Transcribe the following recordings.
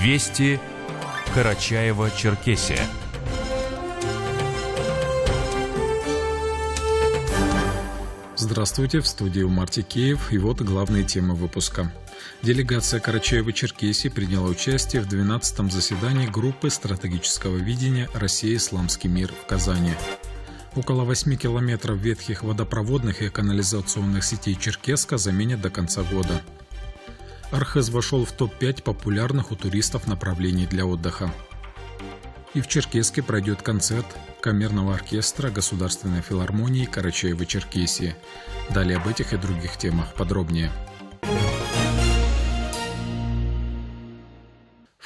Вести Карачаева-Черкесия. Здравствуйте, в студии Умар Тикеев, и вот главные темы выпуска. Делегация Карачаева-Черкесии приняла участие в 12-м заседании группы стратегического видения «Россия-Исламский мир» в Казани. Около 8 километров ветхих водопроводных и канализационных сетей Черкеска заменят до конца года – Архыз вошел в топ-5 популярных у туристов направлений для отдыха. И в Черкеске пройдет концерт Камерного оркестра Государственной филармонии Карачаево-Черкесии. Далее об этих и других темах подробнее.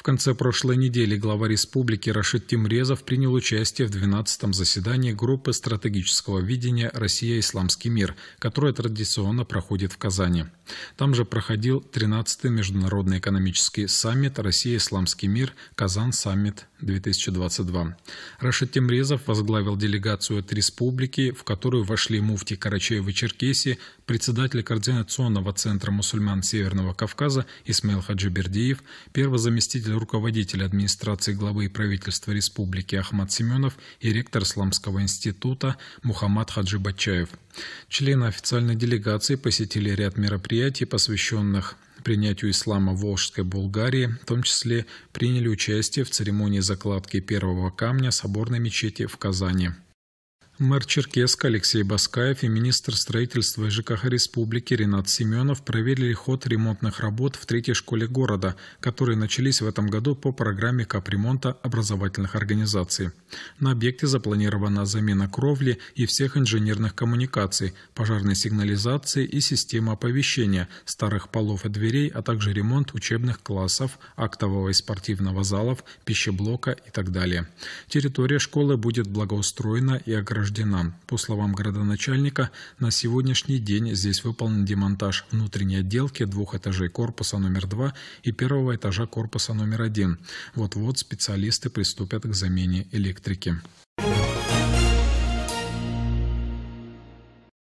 В конце прошлой недели глава республики Рашид Тимрезов принял участие в 12-м заседании группы стратегического видения «Россия-Исламский мир», которое традиционно проходит в Казани. Там же проходил 13-й международный экономический саммит «Россия-Исламский мир. Казан-саммит 2022». Рашид Тимрезов возглавил делегацию от республики, в которую вошли муфти Карачаева-Черкесии, председатель Координационного центра мусульман Северного Кавказа Исмаил Хаджибердиев, первый заместитель заместитель руководителя администрации главы и правительства республики Ахмад Семенов и ректор Исламского института Мухаммад Хаджибачаев. Члены официальной делегации посетили ряд мероприятий, посвященных принятию ислама в Волжской Булгарии, в том числе приняли участие в церемонии закладки первого камня соборной мечети в Казани. Мэр Черкеска Алексей Баскаев и министр строительства и ЖКХ Республики Ренат Семенов проверили ход ремонтных работ в третьей школе города, которые начались в этом году по программе капремонта образовательных организаций. На объекте запланирована замена кровли и всех инженерных коммуникаций, пожарной сигнализации и системы оповещения, старых полов и дверей, а также ремонт учебных классов, актового и спортивного залов, пищеблока и так далее. Территория школы будет благоустроена и ограждена подтверждена. По словам городоначальника, на сегодняшний день здесь выполнен демонтаж внутренней отделки двух этажей корпуса номер два и первого этажа корпуса номер один. Вот-вот специалисты приступят к замене электрики.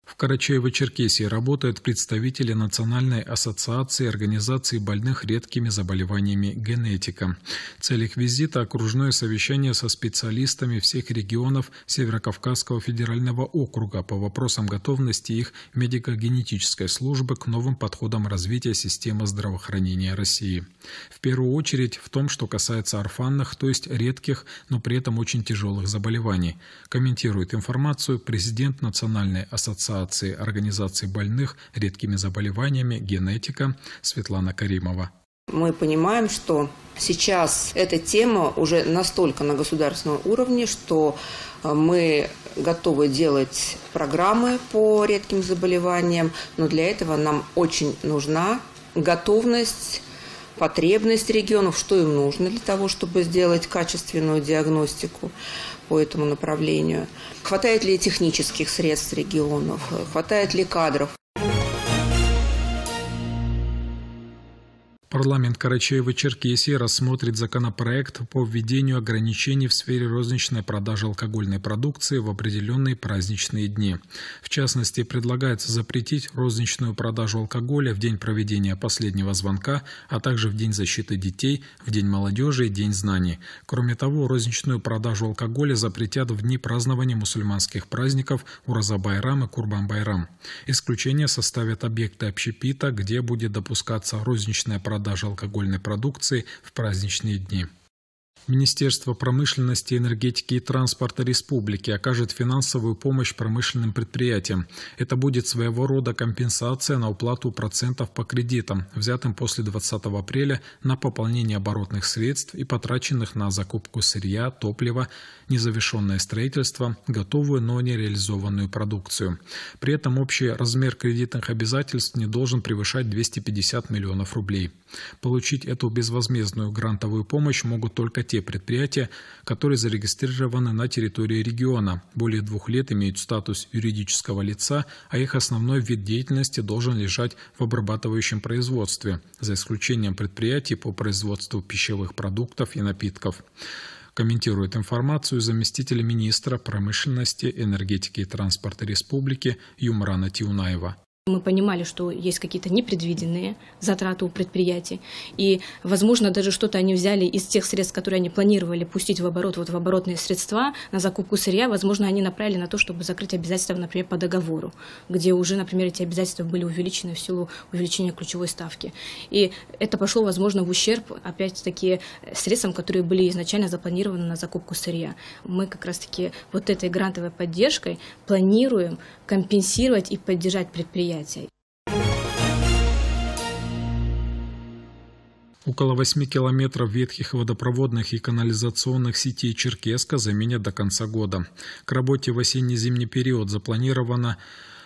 В Карачаево-Черкесии работают представители Национальной ассоциации организации больных редкими заболеваниями генетика. Цель их визита – окружное совещание со специалистами всех регионов Северокавказского федерального округа по вопросам готовности их медико-генетической службы к новым подходам развития системы здравоохранения России. В первую очередь в том, что касается орфанных, то есть редких, но при этом очень тяжелых заболеваний. Комментирует информацию президент Национальной ассоциации ассоциации организаций больных редкими заболеваниями генетика Светлана Каримова. Мы понимаем, что сейчас эта тема уже настолько на государственном уровне, что э, мы готовы делать программы по редким заболеваниям, но для этого нам очень нужна готовность потребность регионов, что им нужно для того, чтобы сделать качественную диагностику по этому направлению. Хватает ли технических средств регионов, хватает ли кадров. Парламент Карачаева-Черкесии рассмотрит законопроект по введению ограничений в сфере розничной продажи алкогольной продукции в определенные праздничные дни. В частности, предлагается запретить розничную продажу алкоголя в день проведения последнего звонка, а также в День защиты детей, в День молодежи и День знаний. Кроме того, розничную продажу алкоголя запретят в дни празднования мусульманских праздников Уразабайрам и Курбанбайрам. байрам Исключение составят объекты общепита, где будет допускаться розничная продажа продажи алкогольной продукции в праздничные дни. Министерство промышленности, энергетики и транспорта республики окажет финансовую помощь промышленным предприятиям. Это будет своего рода компенсация на уплату процентов по кредитам, взятым после 20 апреля на пополнение оборотных средств и потраченных на закупку сырья, топлива, незавершенное строительство, готовую, но не реализованную продукцию. При этом общий размер кредитных обязательств не должен превышать 250 миллионов рублей. Получить эту безвозмездную грантовую помощь могут только те те предприятия, которые зарегистрированы на территории региона, более двух лет имеют статус юридического лица, а их основной вид деятельности должен лежать в обрабатывающем производстве, за исключением предприятий по производству пищевых продуктов и напитков. Комментирует информацию заместитель министра промышленности, энергетики и транспорта республики Юмрана Тиунаева. Мы понимали, что есть какие-то непредвиденные затраты у предприятий. И, возможно, даже что-то они взяли из тех средств, которые они планировали пустить в оборот, вот в оборотные средства на закупку сырья, возможно, они направили на то, чтобы закрыть обязательства, например, по договору, где уже, например, эти обязательства были увеличены в силу увеличения ключевой ставки. И это пошло, возможно, в ущерб, опять-таки, средствам, которые были изначально запланированы на закупку сырья. Мы как раз-таки вот этой грантовой поддержкой планируем компенсировать и поддержать предприятия является. Около 8 километров ветхих водопроводных и канализационных сетей Черкеска заменят до конца года. К работе в осенне-зимний период запланирована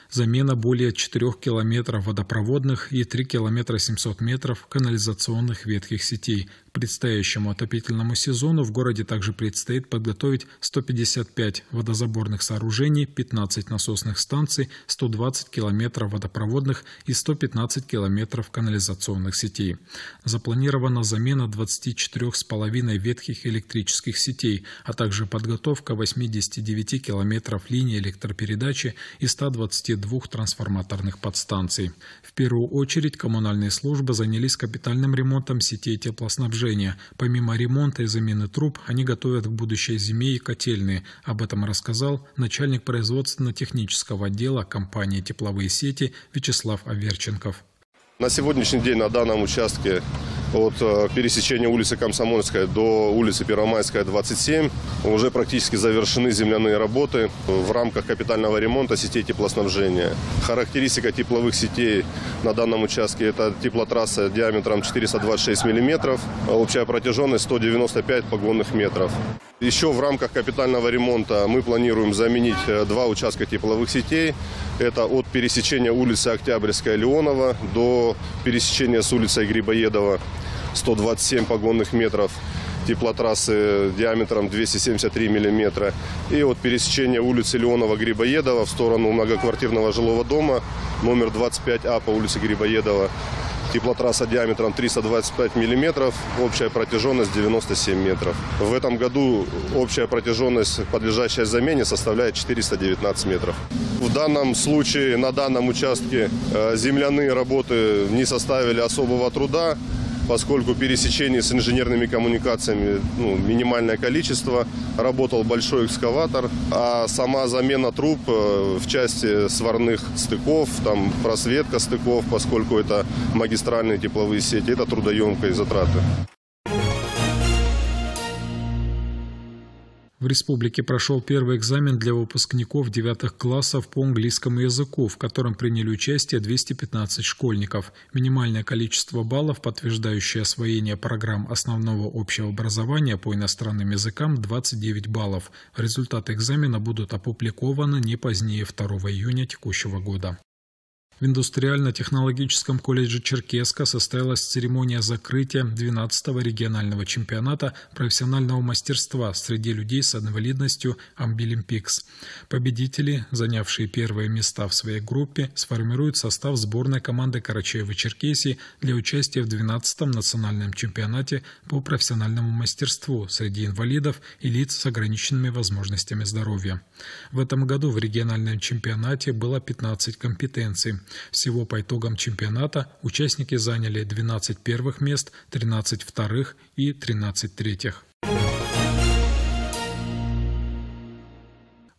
замена более 4 километров водопроводных и 3 километра 700 метров канализационных ветхих сетей, предстоящему отопительному сезону в городе также предстоит подготовить 155 водозаборных сооружений, 15 насосных станций, 120 километров водопроводных и 115 километров канализационных сетей. Запланирована замена 24,5 ветхих электрических сетей, а также подготовка 89 километров линии электропередачи и 122 трансформаторных подстанций. В первую очередь коммунальные службы занялись капитальным ремонтом сетей теплоснабжения снабжения. Помимо ремонта и замены труб, они готовят к будущей зиме и котельные. Об этом рассказал начальник производственно-технического отдела компании «Тепловые сети» Вячеслав Аверченков. На сегодняшний день на данном участке от э, пересечения улицы Комсомольская до улицы Первомайская, 27. Уже практически завершены земляные работы в рамках капитального ремонта сетей теплоснабжения. Характеристика тепловых сетей на данном участке – это теплотрасса диаметром 426 мм, общая протяженность 195 погонных метров. Еще в рамках капитального ремонта мы планируем заменить э, два участка тепловых сетей. Это от пересечения улицы Октябрьская-Леонова до пересечения с улицей Грибоедова. 127 погонных метров, теплотрассы диаметром 273 миллиметра. И вот пересечение улицы Леонова-Грибоедова в сторону многоквартирного жилого дома, номер 25А по улице Грибоедова. Теплотрасса диаметром 325 миллиметров, общая протяженность 97 метров. В этом году общая протяженность, подлежащая замене, составляет 419 метров. В данном случае, на данном участке э, земляные работы не составили особого труда поскольку пересечений с инженерными коммуникациями ну, минимальное количество, работал большой экскаватор, а сама замена труб э, в части сварных стыков, там просветка стыков, поскольку это магистральные тепловые сети, это трудоемкие затраты. В республике прошел первый экзамен для выпускников девятых классов по английскому языку, в котором приняли участие 215 школьников. Минимальное количество баллов, подтверждающее освоение программ основного общего образования по иностранным языкам – 29 баллов. Результаты экзамена будут опубликованы не позднее 2 июня текущего года. В Индустриально-технологическом колледже Черкеска состоялась церемония закрытия 12-го регионального чемпионата профессионального мастерства среди людей с инвалидностью «Амбилимпикс». Победители, занявшие первые места в своей группе, сформируют состав сборной команды Карачаева-Черкесии для участия в 12-м национальном чемпионате по профессиональному мастерству среди инвалидов и лиц с ограниченными возможностями здоровья. В этом году в региональном чемпионате было 15 компетенций – всего по итогам чемпионата участники заняли 12 первых мест, 13 вторых и 13 третьих.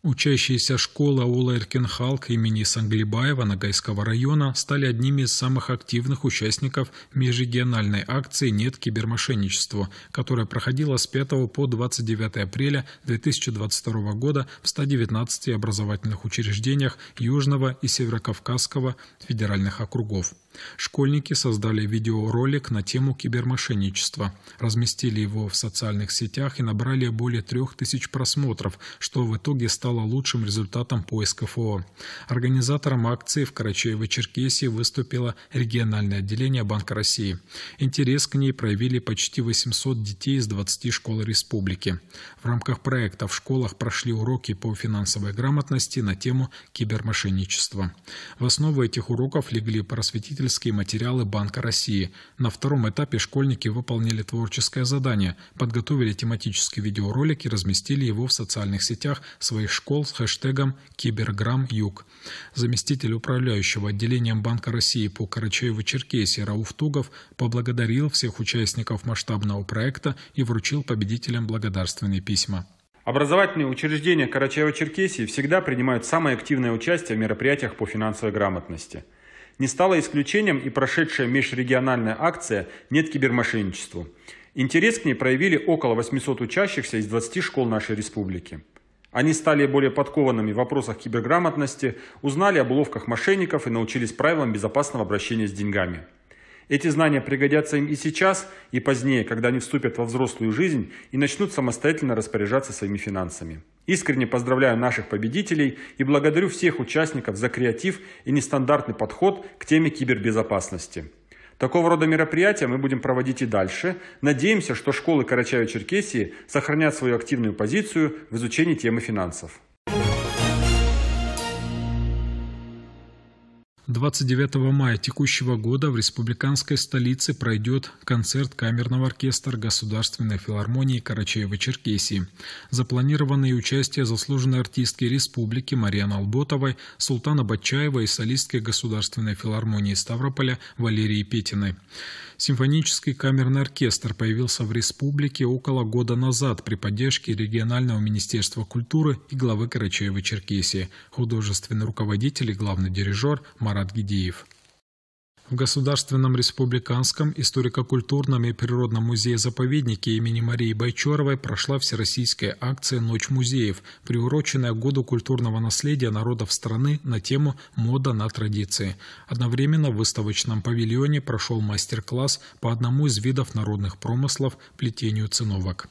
Учащиеся школы аула Эркенхалк имени Санглибаева Нагайского района стали одними из самых активных участников межрегиональной акции «Нет кибермошенничеству», которая проходила с 5 по 29 апреля 2022 года в 119 образовательных учреждениях Южного и Северокавказского федеральных округов. Школьники создали видеоролик на тему кибермошенничества, разместили его в социальных сетях и набрали более трех тысяч просмотров, что в итоге стало лучшим результатом поиска ООН. Организатором акции в Карачаево-Черкесии выступило региональное отделение Банка России. Интерес к ней проявили почти 800 детей из 20 школ республики. В рамках проекта в школах прошли уроки по финансовой грамотности на тему кибермошенничества. В основу этих уроков легли просветительные преподавательские материалы Банка России. На втором этапе школьники выполнили творческое задание, подготовили тематический видеоролик и разместили его в социальных сетях своих школ с хэштегом «Киберграмм Юг». Заместитель управляющего отделением Банка России по Карачаево-Черкесии Рауф Тугов поблагодарил всех участников масштабного проекта и вручил победителям благодарственные письма. Образовательные учреждения Карачаева-Черкесии всегда принимают самое активное участие в мероприятиях по финансовой грамотности – не стала исключением и прошедшая межрегиональная акция «Нет кибермошенничеству». Интерес к ней проявили около 800 учащихся из 20 школ нашей республики. Они стали более подкованными в вопросах киберграмотности, узнали об уловках мошенников и научились правилам безопасного обращения с деньгами. Эти знания пригодятся им и сейчас, и позднее, когда они вступят во взрослую жизнь и начнут самостоятельно распоряжаться своими финансами. Искренне поздравляю наших победителей и благодарю всех участников за креатив и нестандартный подход к теме кибербезопасности. Такого рода мероприятия мы будем проводить и дальше. Надеемся, что школы Карачаева-Черкесии сохранят свою активную позицию в изучении темы финансов. 29 мая текущего года в республиканской столице пройдет концерт Камерного оркестра Государственной филармонии Карачаево-Черкесии. Запланированные участие заслуженной артистки республики Марьяны Алботовой, Султана Батчаева и солистки Государственной филармонии Ставрополя Валерии Петиной. Симфонический камерный оркестр появился в республике около года назад при поддержке регионального министерства культуры и главы Карачаева-Черкесии, художественный руководитель и главный дирижер Марк Марат Гидеев. В Государственном республиканском историко-культурном и природном музее-заповеднике имени Марии Байчоровой прошла всероссийская акция «Ночь музеев», приуроченная к Году культурного наследия народов страны на тему «Мода на традиции». Одновременно в выставочном павильоне прошел мастер-класс по одному из видов народных промыслов – плетению циновок.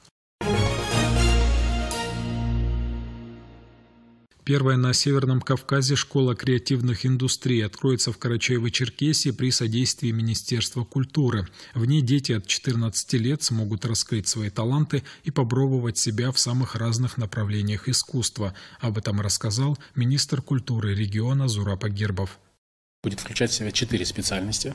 Первая на Северном Кавказе школа креативных индустрий откроется в Карачаево-Черкесии при содействии Министерства культуры. В ней дети от 14 лет смогут раскрыть свои таланты и попробовать себя в самых разных направлениях искусства. Об этом рассказал министр культуры региона Зураб Гербов. Будет включать в себя четыре специальности.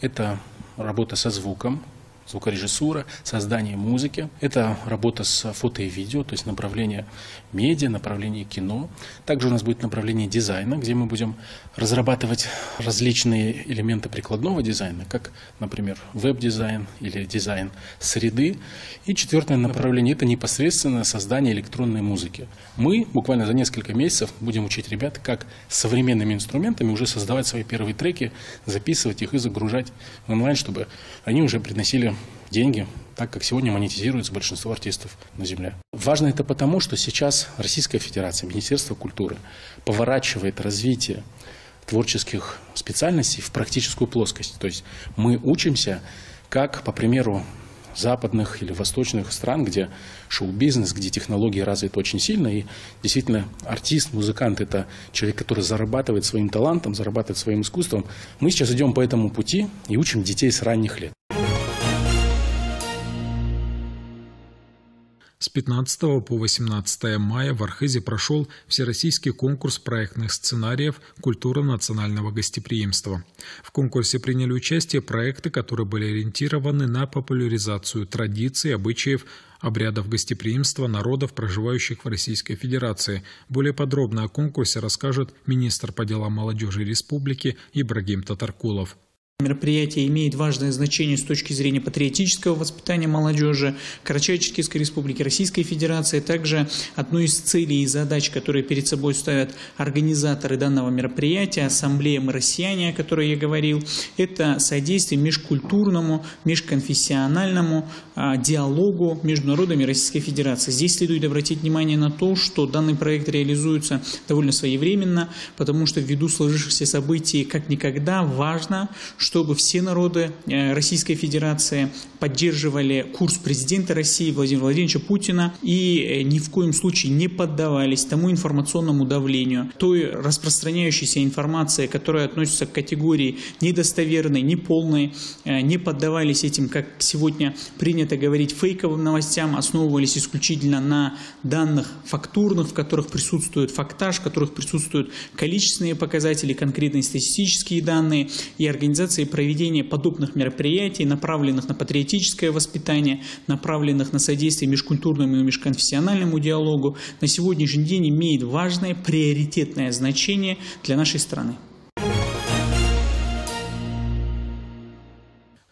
Это работа со звуком, звукорежиссура, создание музыки. Это работа с фото и видео, то есть направление медиа, направление кино. Также у нас будет направление дизайна, где мы будем разрабатывать различные элементы прикладного дизайна, как, например, веб-дизайн или дизайн среды. И четвертое направление – это непосредственно создание электронной музыки. Мы буквально за несколько месяцев будем учить ребят, как современными инструментами уже создавать свои первые треки, записывать их и загружать онлайн, чтобы они уже приносили деньги, так как сегодня монетизируется большинство артистов на Земле. Важно это потому, что сейчас Российская Федерация, Министерство культуры поворачивает развитие творческих специальностей в практическую плоскость. То есть мы учимся, как, по примеру, западных или восточных стран, где шоу-бизнес, где технологии развиты очень сильно, и действительно артист, музыкант – это человек, который зарабатывает своим талантом, зарабатывает своим искусством. Мы сейчас идем по этому пути и учим детей с ранних лет. С 15 по 18 мая в Архизе прошел Всероссийский конкурс проектных сценариев «Культура национального гостеприимства». В конкурсе приняли участие проекты, которые были ориентированы на популяризацию традиций, обычаев, обрядов гостеприимства народов, проживающих в Российской Федерации. Более подробно о конкурсе расскажет министр по делам молодежи республики Ибрагим Татаркулов. Мероприятие имеет важное значение с точки зрения патриотического воспитания молодежи Карачаевческой Республики Российской Федерации. А также одной из целей и задач, которые перед собой ставят организаторы данного мероприятия, ассамблея «Мы россияне», о которой я говорил, это содействие межкультурному, межконфессиональному а, диалогу между народами Российской Федерации. Здесь следует обратить внимание на то, что данный проект реализуется довольно своевременно, потому что ввиду сложившихся событий как никогда важно, что чтобы все народы э, Российской Федерации поддерживали курс президента России Владимира Владимировича Путина и э, ни в коем случае не поддавались тому информационному давлению, той распространяющейся информации, которая относится к категории недостоверной, неполной, э, не поддавались этим, как сегодня принято говорить, фейковым новостям, основывались исключительно на данных фактурных, в которых присутствует фактаж, в которых присутствуют количественные показатели, конкретные статистические данные и организации концепции проведения подобных мероприятий, направленных на патриотическое воспитание, направленных на содействие межкультурному и межконфессиональному диалогу, на сегодняшний день имеет важное приоритетное значение для нашей страны.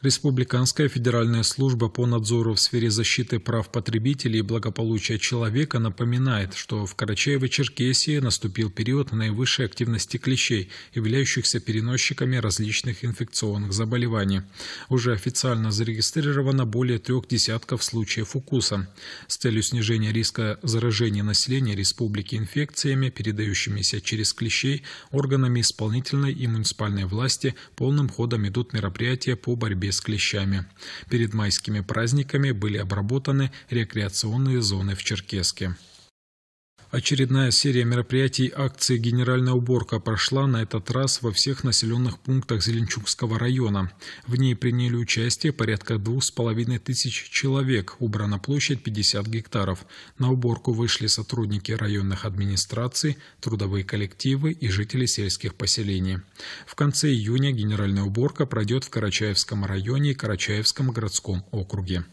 Республиканская федеральная служба по надзору в сфере защиты прав потребителей и благополучия человека напоминает, что в Карачаево-Черкесии наступил период наивысшей активности клещей, являющихся переносчиками различных инфекционных заболеваний. Уже официально зарегистрировано более трех десятков случаев укуса. С целью снижения риска заражения населения республики инфекциями, передающимися через клещей, органами исполнительной и муниципальной власти полным ходом идут мероприятия по борьбе борьбе с клещами. Перед майскими праздниками были обработаны рекреационные зоны в Черкеске. Очередная серия мероприятий акции «Генеральная уборка» прошла на этот раз во всех населенных пунктах Зеленчукского района. В ней приняли участие порядка двух с половиной тысяч человек, убрана площадь 50 гектаров. На уборку вышли сотрудники районных администраций, трудовые коллективы и жители сельских поселений. В конце июня «Генеральная уборка» пройдет в Карачаевском районе и Карачаевском городском округе.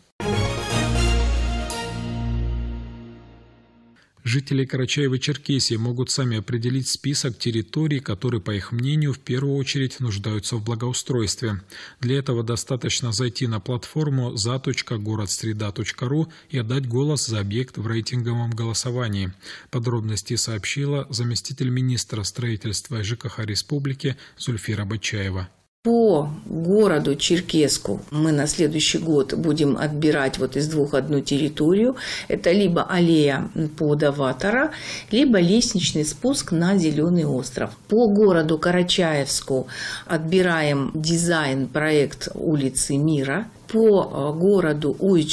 Жители Карачаева-Черкесии могут сами определить список территорий, которые, по их мнению, в первую очередь нуждаются в благоустройстве. Для этого достаточно зайти на платформу за.городсреда.ру и отдать голос за объект в рейтинговом голосовании. Подробности сообщила заместитель министра строительства и ЖКХ Республики Зульфира Бачаева. По городу Черкеску мы на следующий год будем отбирать вот из двух одну территорию. Это либо аллея под Аватара, либо лестничный спуск на Зеленый остров. По городу Карачаевску отбираем дизайн-проект улицы Мира – по э, городу уй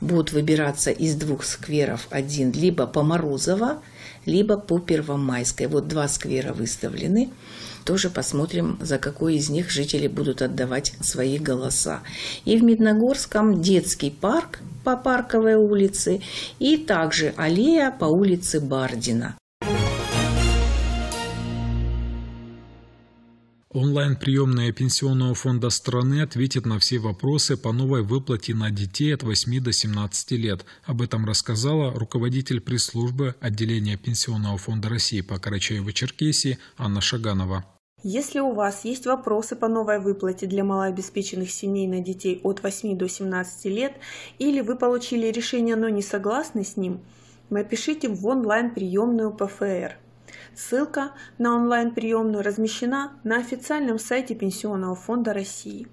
будут выбираться из двух скверов один, либо по Морозово, либо по Первомайской. Вот два сквера выставлены тоже посмотрим, за какой из них жители будут отдавать свои голоса. И в Медногорском детский парк по Парковой улице и также аллея по улице Бардина. Онлайн-приемная Пенсионного фонда страны ответит на все вопросы по новой выплате на детей от 8 до 17 лет. Об этом рассказала руководитель пресс-службы отделения Пенсионного фонда России по Карачаево-Черкесии Анна Шаганова. Если у вас есть вопросы по новой выплате для малообеспеченных семей на детей от 8 до 17 лет, или вы получили решение, но не согласны с ним, напишите в онлайн-приемную ПФР. Ссылка на онлайн-приемную размещена на официальном сайте Пенсионного фонда России.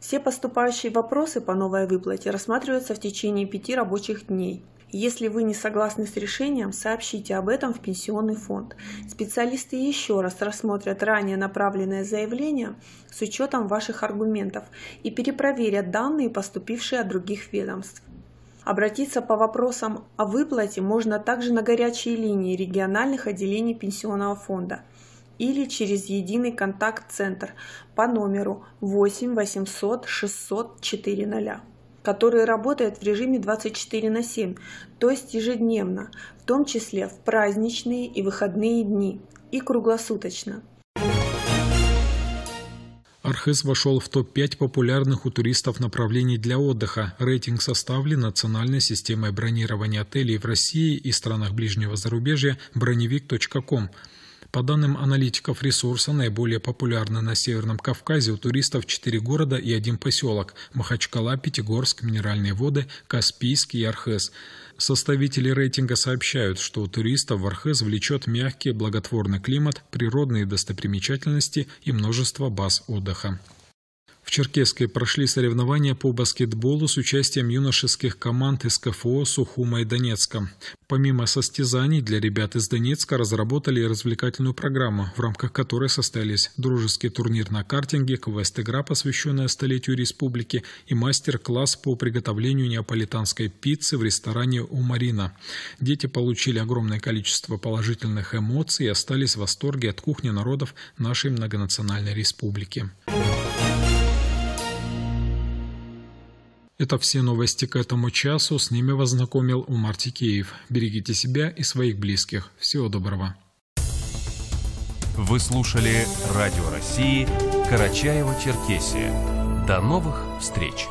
Все поступающие вопросы по новой выплате рассматриваются в течение пяти рабочих дней – если вы не согласны с решением, сообщите об этом в пенсионный фонд. Специалисты еще раз рассмотрят ранее направленное заявление с учетом ваших аргументов и перепроверят данные, поступившие от других ведомств. Обратиться по вопросам о выплате можно также на горячие линии региональных отделений пенсионного фонда или через единый контакт-центр по номеру 8 800 600 400 который работает в режиме 24 на 7, то есть ежедневно, в том числе в праздничные и выходные дни, и круглосуточно. Архыз вошел в топ-5 популярных у туристов направлений для отдыха. Рейтинг составлен национальной системой бронирования отелей в России и странах ближнего зарубежья броневик.ком. По данным аналитиков ресурса, наиболее популярны на Северном Кавказе у туристов четыре города и один поселок – Махачкала, Пятигорск, Минеральные воды, Каспийский и Архыз. Составители рейтинга сообщают, что у туристов в Архыз влечет мягкий благотворный климат, природные достопримечательности и множество баз отдыха. Черкесске прошли соревнования по баскетболу с участием юношеских команд из КФО Сухума и Донецка. Помимо состязаний, для ребят из Донецка разработали развлекательную программу, в рамках которой состоялись дружеский турнир на картинге, квест-игра, посвященная столетию республики, и мастер-класс по приготовлению неаполитанской пиццы в ресторане у Марина. Дети получили огромное количество положительных эмоций и остались в восторге от кухни народов нашей многонациональной республики. Thank Это все новости к этому часу. С ними вас знакомил Умар Тикеев. Берегите себя и своих близких. Всего доброго. Вы слушали Радио России «Карачаево-Черкесия». До новых встреч!